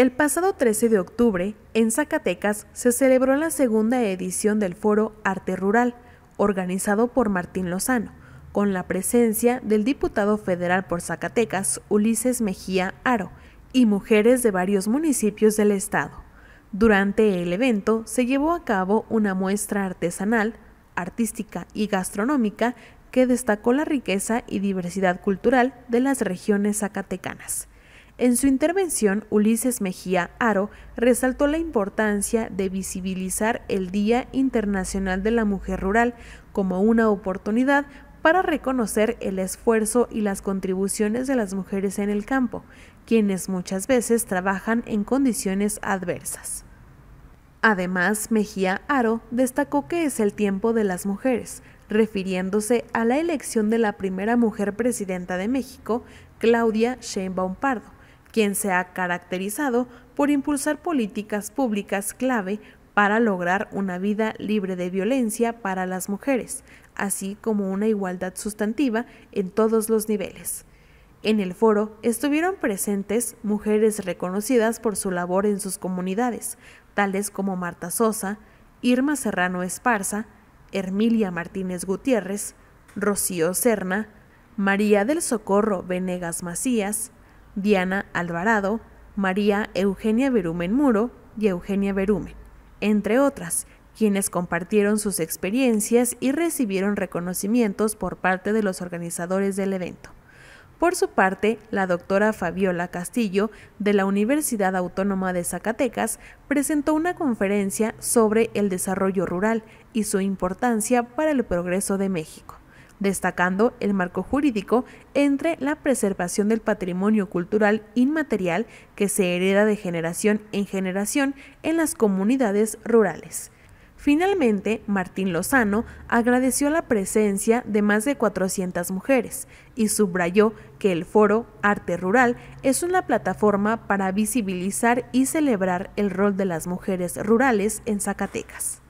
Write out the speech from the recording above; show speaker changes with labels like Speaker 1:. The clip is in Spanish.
Speaker 1: El pasado 13 de octubre, en Zacatecas, se celebró la segunda edición del foro Arte Rural, organizado por Martín Lozano, con la presencia del diputado federal por Zacatecas, Ulises Mejía Aro, y mujeres de varios municipios del estado. Durante el evento se llevó a cabo una muestra artesanal, artística y gastronómica que destacó la riqueza y diversidad cultural de las regiones zacatecanas. En su intervención, Ulises Mejía Aro resaltó la importancia de visibilizar el Día Internacional de la Mujer Rural como una oportunidad para reconocer el esfuerzo y las contribuciones de las mujeres en el campo, quienes muchas veces trabajan en condiciones adversas. Además, Mejía Aro destacó que es el tiempo de las mujeres, refiriéndose a la elección de la primera mujer presidenta de México, Claudia Sheinbaum Pardo, quien se ha caracterizado por impulsar políticas públicas clave para lograr una vida libre de violencia para las mujeres, así como una igualdad sustantiva en todos los niveles. En el foro estuvieron presentes mujeres reconocidas por su labor en sus comunidades, tales como Marta Sosa, Irma Serrano Esparza, Hermilia Martínez Gutiérrez, Rocío Serna, María del Socorro Venegas Macías, Diana Alvarado, María Eugenia Berumen Muro y Eugenia Berumen, entre otras, quienes compartieron sus experiencias y recibieron reconocimientos por parte de los organizadores del evento. Por su parte, la doctora Fabiola Castillo, de la Universidad Autónoma de Zacatecas, presentó una conferencia sobre el desarrollo rural y su importancia para el progreso de México destacando el marco jurídico entre la preservación del patrimonio cultural inmaterial que se hereda de generación en generación en las comunidades rurales. Finalmente, Martín Lozano agradeció la presencia de más de 400 mujeres y subrayó que el foro Arte Rural es una plataforma para visibilizar y celebrar el rol de las mujeres rurales en Zacatecas.